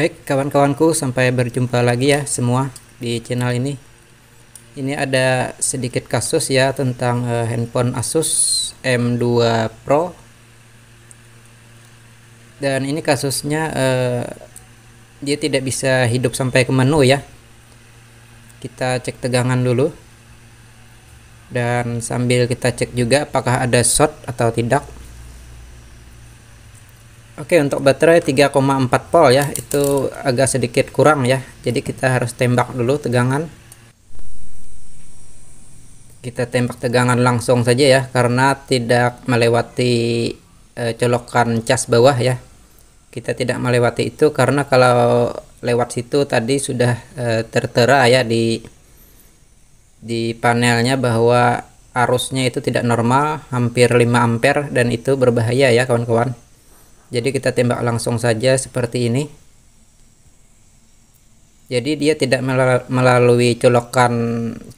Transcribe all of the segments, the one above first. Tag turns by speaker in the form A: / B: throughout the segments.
A: Baik kawan-kawanku sampai berjumpa lagi ya semua di channel ini Ini ada sedikit kasus ya tentang uh, handphone Asus M2 Pro Dan ini kasusnya uh, dia tidak bisa hidup sampai ke menu ya Kita cek tegangan dulu Dan sambil kita cek juga apakah ada short atau tidak Oke untuk baterai 3,4 volt ya itu agak sedikit kurang ya jadi kita harus tembak dulu tegangan kita tembak tegangan langsung saja ya karena tidak melewati e, colokan cas bawah ya kita tidak melewati itu karena kalau lewat situ tadi sudah e, tertera ya di di panelnya bahwa arusnya itu tidak normal hampir 5 ampere dan itu berbahaya ya kawan-kawan jadi kita tembak langsung saja seperti ini jadi dia tidak melalui colokan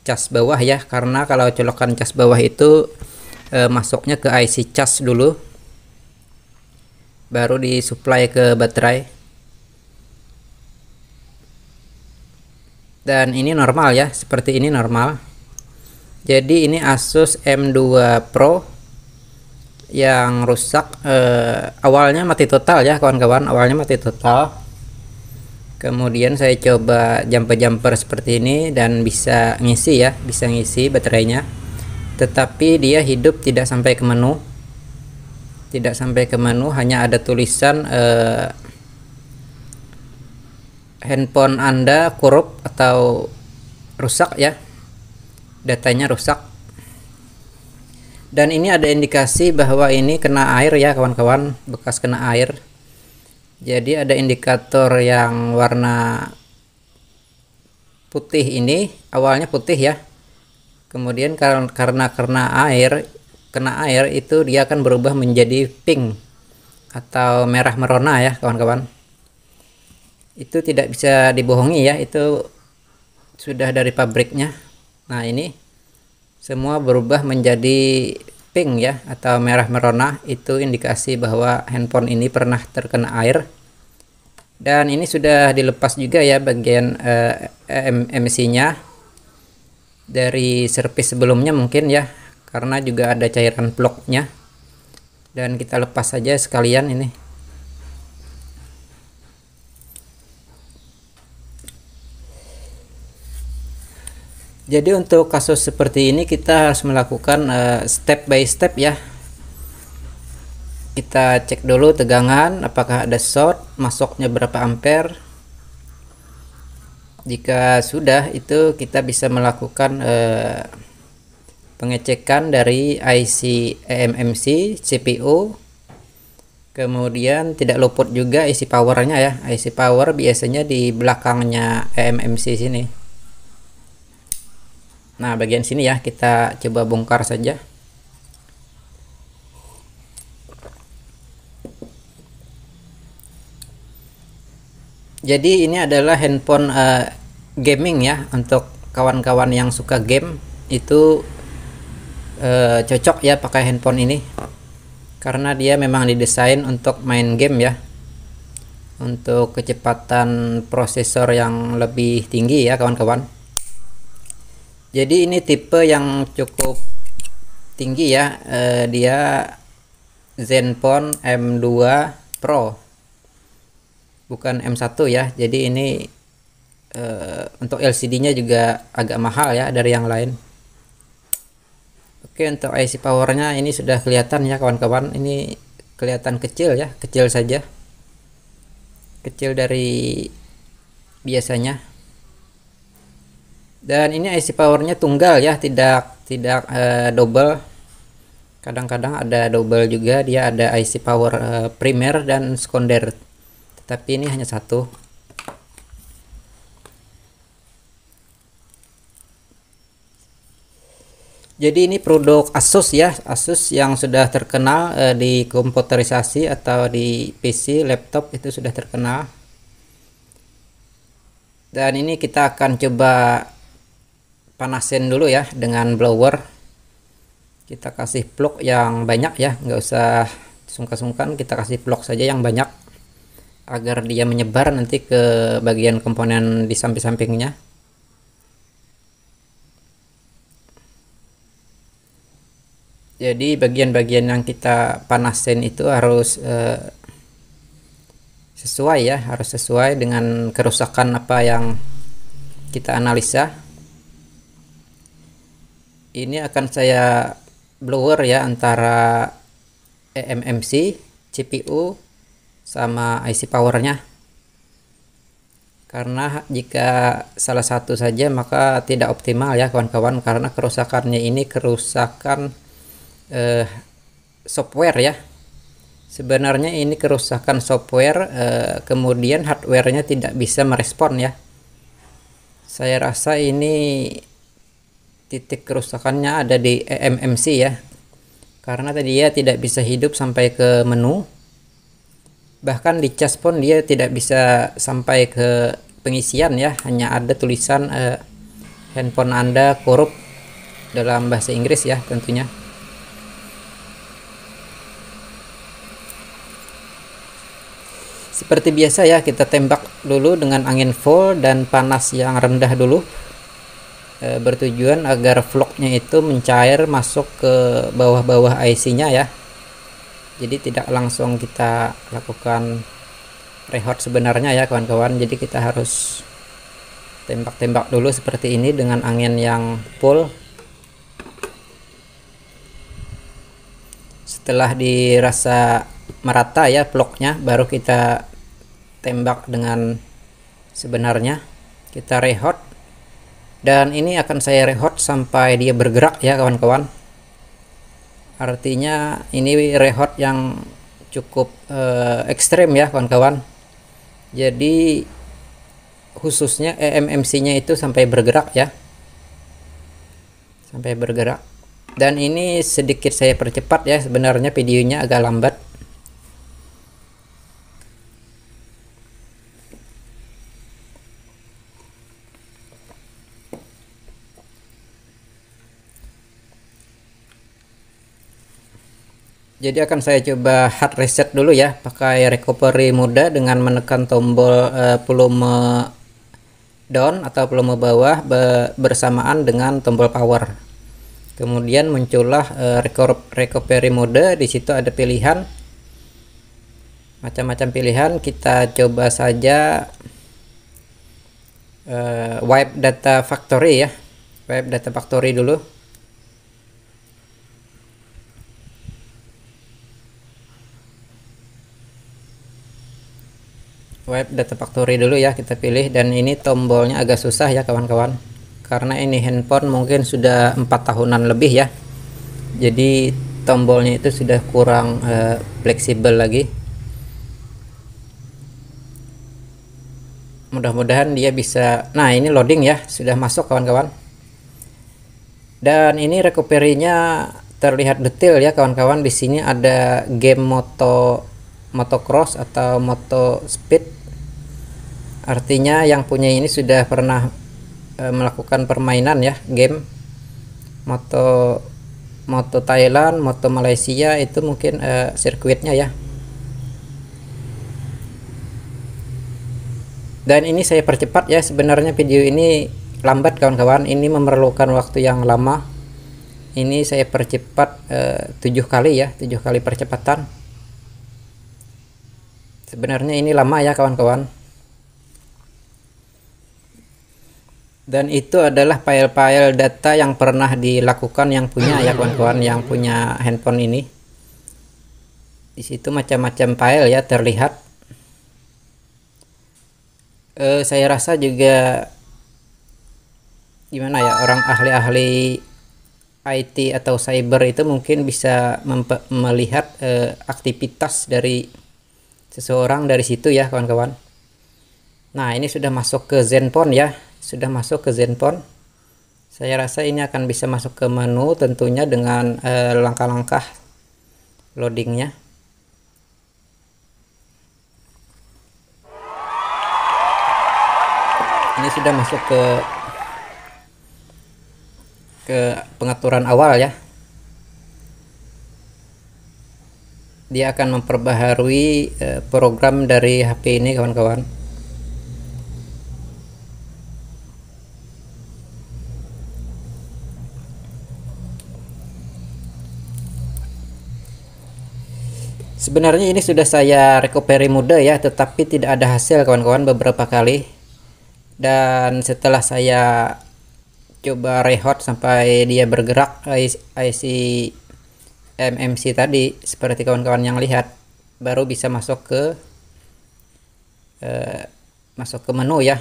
A: cas bawah ya karena kalau colokan cas bawah itu e, masuknya ke IC cas dulu baru disuplai ke baterai dan ini normal ya seperti ini normal jadi ini Asus M2 Pro yang rusak eh, awalnya mati total ya kawan-kawan awalnya mati total kemudian saya coba jumper-jumper seperti ini dan bisa ngisi ya bisa ngisi baterainya tetapi dia hidup tidak sampai ke menu tidak sampai ke menu hanya ada tulisan eh, handphone anda korup atau rusak ya datanya rusak dan ini ada indikasi bahwa ini kena air ya kawan-kawan bekas kena air jadi ada indikator yang warna putih ini awalnya putih ya kemudian karena karena kena air kena air itu dia akan berubah menjadi pink atau merah merona ya kawan-kawan itu tidak bisa dibohongi ya itu sudah dari pabriknya nah ini semua berubah menjadi pink ya atau merah merona itu indikasi bahwa handphone ini pernah terkena air dan ini sudah dilepas juga ya bagian eh, emisinya dari servis sebelumnya mungkin ya karena juga ada cairan bloknya dan kita lepas saja sekalian ini Jadi untuk kasus seperti ini kita harus melakukan uh, step by step ya. Kita cek dulu tegangan apakah ada short, masuknya berapa ampere. Jika sudah itu kita bisa melakukan uh, pengecekan dari IC EMMC, CPU. Kemudian tidak luput juga isi powernya ya. IC power biasanya di belakangnya EMMC sini nah bagian sini ya kita coba bongkar saja jadi ini adalah handphone uh, gaming ya untuk kawan-kawan yang suka game itu uh, cocok ya pakai handphone ini karena dia memang didesain untuk main game ya untuk kecepatan prosesor yang lebih tinggi ya kawan-kawan jadi ini tipe yang cukup tinggi ya eh, dia Zenfone M2 Pro bukan M1 ya jadi ini eh, untuk LCD nya juga agak mahal ya dari yang lain Oke untuk IC powernya ini sudah kelihatan ya kawan-kawan ini kelihatan kecil ya kecil saja kecil dari biasanya dan ini IC powernya tunggal ya tidak tidak uh, double kadang-kadang ada double juga dia ada IC power uh, primer dan sekunder tetapi ini hanya satu jadi ini produk Asus ya Asus yang sudah terkenal uh, di komputerisasi atau di PC laptop itu sudah terkenal dan ini kita akan coba panasin dulu ya dengan blower kita kasih blok yang banyak ya nggak usah sungkan-sungkan kita kasih blok saja yang banyak agar dia menyebar nanti ke bagian komponen di samping-sampingnya jadi bagian-bagian yang kita panasin itu harus eh, sesuai ya harus sesuai dengan kerusakan apa yang kita analisa ini akan saya blower ya antara eMMC, CPU sama IC powernya karena jika salah satu saja maka tidak optimal ya kawan-kawan karena kerusakannya ini kerusakan eh, software ya sebenarnya ini kerusakan software eh, kemudian hardwarenya tidak bisa merespon ya saya rasa ini titik kerusakannya ada di MMC ya karena tadi dia tidak bisa hidup sampai ke menu bahkan di cas pun dia tidak bisa sampai ke pengisian ya hanya ada tulisan eh, handphone anda korup dalam bahasa Inggris ya tentunya seperti biasa ya kita tembak dulu dengan angin full dan panas yang rendah dulu e, bertujuan agar vlognya itu mencair masuk ke bawah-bawah IC nya ya jadi tidak langsung kita lakukan rehot sebenarnya ya kawan-kawan jadi kita harus tembak-tembak dulu seperti ini dengan angin yang full setelah dirasa merata ya vlognya, baru kita tembak dengan sebenarnya kita rehot dan ini akan saya rehot sampai dia bergerak ya kawan-kawan artinya ini rehot yang cukup eh, ekstrim ya kawan-kawan jadi khususnya EMMC nya itu sampai bergerak ya sampai bergerak dan ini sedikit saya percepat ya sebenarnya videonya agak lambat jadi akan saya coba hard reset dulu ya pakai recovery mode dengan menekan tombol uh, volume down atau volume bawah be bersamaan dengan tombol power kemudian muncullah uh, recovery mode di situ ada pilihan macam-macam pilihan kita coba saja uh, wipe data factory ya wipe data factory dulu web data factory dulu ya kita pilih dan ini tombolnya agak susah ya kawan-kawan karena ini handphone mungkin sudah empat tahunan lebih ya jadi tombolnya itu sudah kurang uh, fleksibel lagi mudah-mudahan dia bisa nah ini loading ya sudah masuk kawan-kawan dan ini recovery-nya terlihat detail ya kawan-kawan di sini ada game moto motocross atau moto speed artinya yang punya ini sudah pernah e, melakukan permainan ya game moto moto Thailand moto Malaysia itu mungkin e, sirkuitnya ya dan ini saya percepat ya sebenarnya video ini lambat kawan-kawan ini memerlukan waktu yang lama ini saya percepat eh, tujuh kali ya tujuh kali percepatan sebenarnya ini lama ya kawan-kawan dan itu adalah file-file data yang pernah dilakukan yang punya ya kawan-kawan yang punya handphone ini di situ macam-macam file ya terlihat e, saya rasa juga gimana ya orang ahli-ahli IT atau cyber itu mungkin bisa melihat e, aktivitas dari seseorang dari situ ya kawan-kawan nah ini sudah masuk ke Zenfone ya sudah masuk ke Zenfone saya rasa ini akan bisa masuk ke menu tentunya dengan eh, langkah-langkah eh, loadingnya ini sudah masuk ke ke pengaturan awal ya dia akan memperbaharui eh, program dari HP ini kawan-kawan Sebenarnya ini sudah saya recovery mode ya, tetapi tidak ada hasil kawan-kawan beberapa kali. Dan setelah saya coba rehot sampai dia bergerak IC MMC tadi seperti kawan-kawan yang lihat baru bisa masuk ke uh, masuk ke menu ya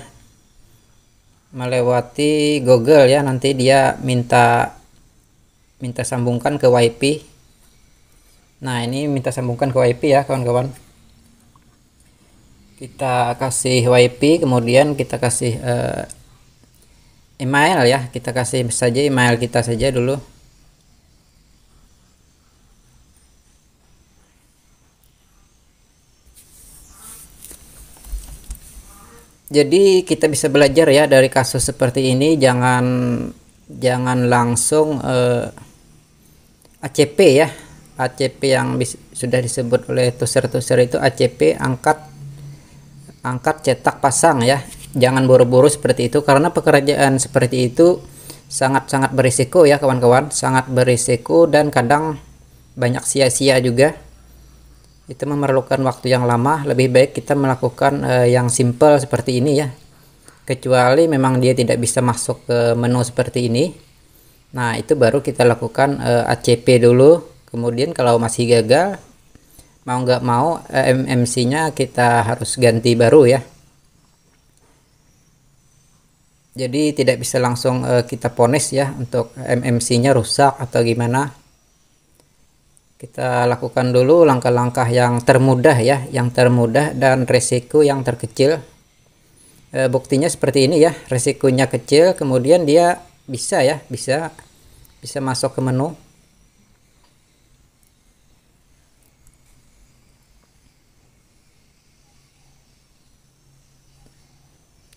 A: melewati Google ya nanti dia minta minta sambungkan ke WiFi Nah ini minta sambungkan ke WiFi ya kawan-kawan kita kasih WiFi, kemudian kita kasih uh, email ya kita kasih saja email kita saja dulu jadi kita bisa belajar ya dari kasus seperti ini jangan jangan langsung uh, eh, ACP ya ACP yang sudah disebut oleh toser-toser itu ACP angkat angkat cetak pasang ya jangan buru-buru seperti itu karena pekerjaan seperti itu sangat-sangat berisiko ya kawan-kawan sangat berisiko dan kadang banyak sia-sia juga itu memerlukan waktu yang lama lebih baik kita melakukan uh, yang simple seperti ini ya kecuali memang dia tidak bisa masuk ke menu seperti ini nah itu baru kita lakukan uh, eh, ACP dulu kemudian kalau masih gagal mau nggak mau eh, MMC-nya kita harus ganti baru ya jadi tidak bisa langsung uh, kita ponis ya untuk MMC-nya rusak atau gimana kita lakukan dulu langkah-langkah yang termudah ya yang termudah dan resiko yang terkecil e, buktinya seperti ini ya resikonya kecil kemudian dia bisa ya bisa bisa masuk ke menu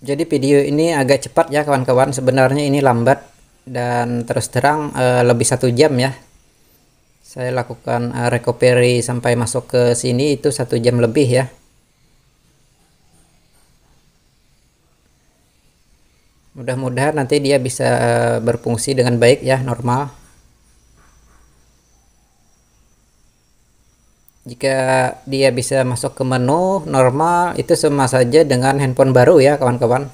A: jadi video ini agak cepat ya kawan-kawan sebenarnya ini lambat dan terus terang uh, lebih satu jam ya saya lakukan uh, recovery sampai masuk ke sini itu satu jam lebih ya mudah-mudahan nanti dia bisa eh, berfungsi dengan baik ya normal jika dia bisa masuk ke menu normal itu sama saja dengan handphone baru ya kawan-kawan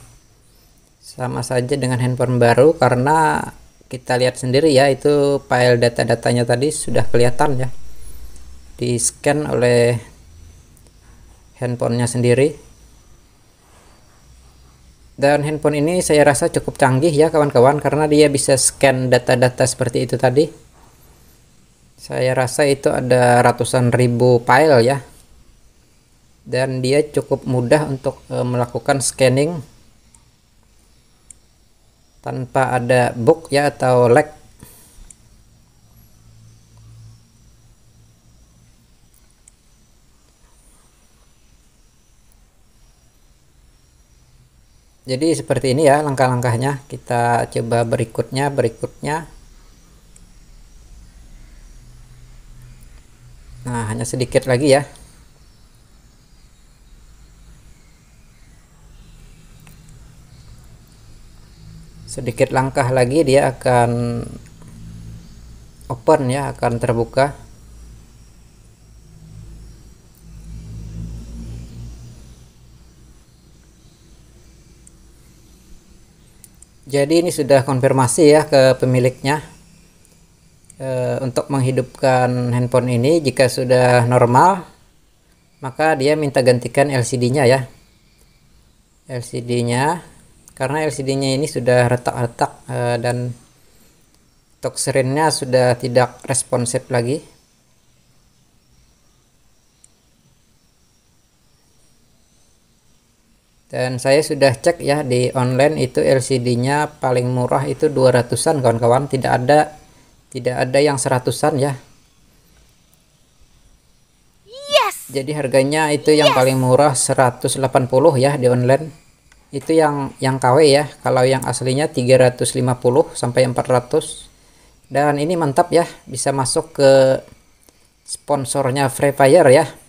A: sama saja dengan handphone baru karena kita lihat sendiri ya itu file data-datanya tadi sudah kelihatan ya di scan oleh handphonenya sendiri dan handphone ini saya rasa cukup canggih ya kawan-kawan karena dia bisa scan data-data seperti itu tadi saya rasa itu ada ratusan ribu file ya dan dia cukup mudah untuk e, melakukan scanning tanpa ada book ya atau lag jadi seperti ini ya langkah-langkahnya kita coba berikutnya berikutnya hanya sedikit lagi ya sedikit langkah lagi dia akan open ya akan terbuka jadi ini sudah konfirmasi ya ke pemiliknya e, untuk menghidupkan handphone ini jika sudah normal maka dia minta gantikan LCD-nya ya LCD-nya karena LCD-nya ini sudah retak-retak e, dan touchscreen nya sudah tidak responsif lagi dan saya sudah cek ya di online itu LCD-nya paling murah itu 200-an kawan-kawan tidak ada tidak ada yang seratusan ya yes jadi harganya itu yang paling murah 180 ya di online itu yang yang KW ya kalau yang aslinya 350 sampai 400 dan ini mantap ya bisa masuk ke sponsornya Free Fire ya